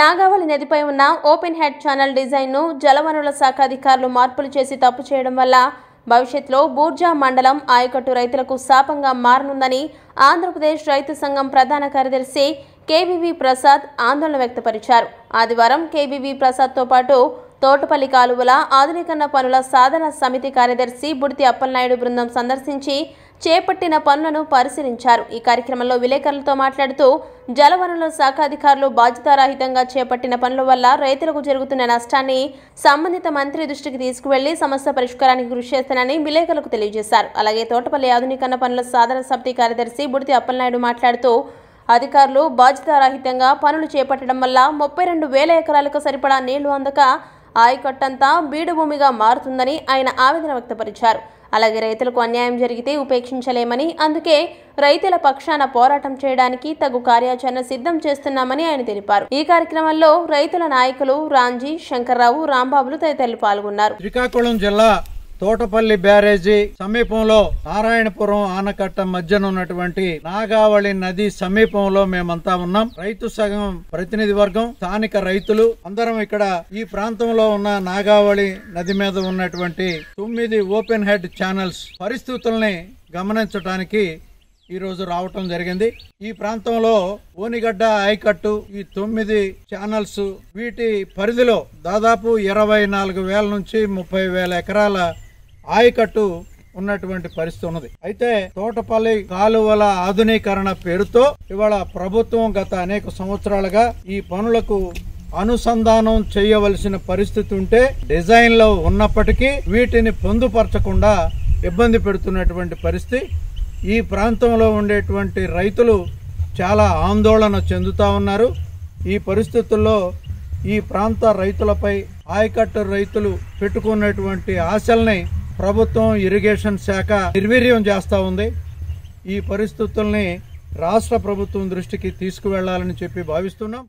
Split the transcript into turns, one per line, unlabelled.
నాగావళి నదిపై ఉన్న open head channel డిజైన్ను జలవనరుల శాఖ అధికారులు మార్పులు చేసి తప్పు చేయడం వల్ల భవిష్యత్తులో బూర్జా మండలం ఆయకట్టు రైతులకు శాపంగా మారనుందని ఆంధ్రప్రదేశ్ రైతు సంఘం ప్రధాన కార్యదర్శి కేవీవి ప్రసాద్ ఆందోళన వ్యక్తపరిచారు ఆదివారం కేవీవి ప్రసాద్తో పాటు తోటపల్లి కాలువల ఆధునీకరణ పనుల సాధన సమితి కార్యదర్శి బుడితి అప్పలనాయుడు బృందం సందర్శించి చేపట్టిన పనులను పరిశీలించారు ఈ కార్యక్రమంలో విలేకరులతో మాట్లాడుతూ జలవనరుల శాఖ అధికారులు బాధ్యతారాహితంగా చేపట్టిన పనుల వల్ల రైతులకు జరుగుతున్న నష్టాన్ని సంబంధిత మంత్రి దృష్టికి తీసుకువెళ్లి సమస్య పరిష్కారానికి కృషి చేస్తానని విలేకరులకు తెలియజేశారు అలాగే తోటపల్లి ఆధునీకరణ పనుల సాధన సమితి కార్యదర్శి బుడితి అప్పలనాయుడు మాట్లాడుతూ అధికారులు బాధ్యతారాహితంగా పనులు చేపట్టడం వల్ల ముప్పై రెండు వేల ఎకరాలకు సరిపడా నీళ్లు అందక ఆయకట్టంతా బీడుభూమిగా మారుతుందని ఆయన ఆవేదన వ్యక్తపరిచారు అలాగే రైతులకు అన్యాయం జరిగితే ఉపేక్షించలేమని అందుకే రైతుల పక్షాన పోరాటం చేయడానికి తగు కార్యాచరణ సిద్ధం చేస్తున్నామని ఆయన తెలిపారు ఈ కార్యక్రమంలో రైతుల నాయకులు రాంజీ శంకర్రావు రాంబాబులు తదితరులు పాల్గొన్నారు
శ్రీకాకుళం జిల్లా తోటపల్లి బ్యారేజీ సమీపంలో నారాయణపురం ఆనకట్ట మధ్యన ఉన్నటువంటి నాగావళి నది సమీపంలో మేమంతా ఉన్నాం రైతు సంఘం ప్రతినిధి వర్గం స్థానిక రైతులు అందరం ఇక్కడ ఈ ప్రాంతంలో ఉన్న నాగావళి నది మీద ఉన్నటువంటి తొమ్మిది ఓపెన్ హెడ్ ఛానల్స్ పరిస్థితుల్ని గమనించడానికి ఈ రోజు రావటం జరిగింది ఈ ప్రాంతంలో ఓనిగడ్డ ఆయకట్టు ఈ తొమ్మిది ఛానల్స్ వీటి పరిధిలో దాదాపు ఇరవై నాలుగు వేల నుంచి ముప్పై వేల ఎకరాల ఆయకట్టు ఉన్నటువంటి పరిస్థితి ఉన్నది అయితే తోటపల్లి కాలువల ఆధునీకరణ పేరుతో ఇవాళ ప్రభుత్వం గత అనేక సంవత్సరాలుగా ఈ పనులకు అనుసంధానం చేయవలసిన పరిస్థితి ఉంటే డిజైన్ లో ఉన్నప్పటికీ వీటిని పొందుపరచకుండా ఇబ్బంది పెడుతున్నటువంటి పరిస్థితి ఈ ప్రాంతంలో ఉండేటువంటి రైతులు చాలా ఆందోళన చెందుతూ ఉన్నారు ఈ పరిస్థితుల్లో ఈ ప్రాంత రైతులపై ఆయకట్టు రైతులు పెట్టుకున్నటువంటి ఆశల్ని ప్రభుత్వం ఇరిగేషన్ శాఖ నిర్వీర్యం చేస్తూ ఉంది ఈ పరిస్థితుల్ని రాష్ట్ర ప్రభుత్వం దృష్టికి తీసుకువెళ్లాలని చెప్పి భావిస్తున్నాం